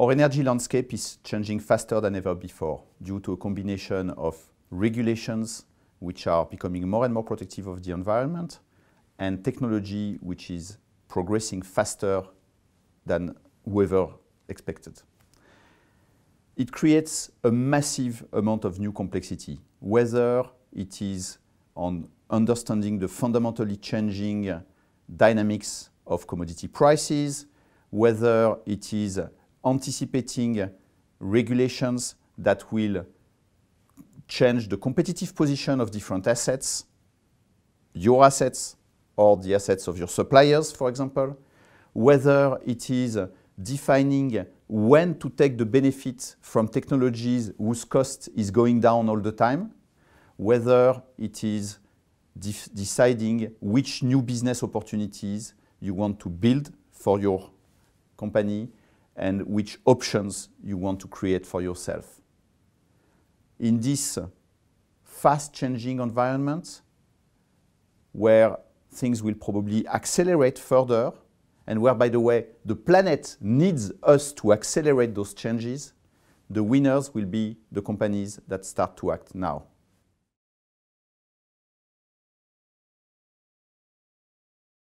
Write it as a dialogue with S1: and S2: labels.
S1: Our energy landscape is changing faster than ever before due to a combination of regulations which are becoming more and more protective of the environment and technology which is progressing faster than whoever expected. It creates a massive amount of new complexity, whether it is on understanding the fundamentally changing dynamics of commodity prices, whether it is anticipating regulations that will change the competitive position of different assets, your assets or the assets of your suppliers, for example, whether it is defining when to take the benefit from technologies whose cost is going down all the time, whether it is deciding which new business opportunities you want to build for your company, and which options you want to create for yourself. In this
S2: fast changing environment,
S1: where things will probably accelerate further, and where, by the way, the planet needs us to accelerate those changes, the winners will be the companies that start to act now.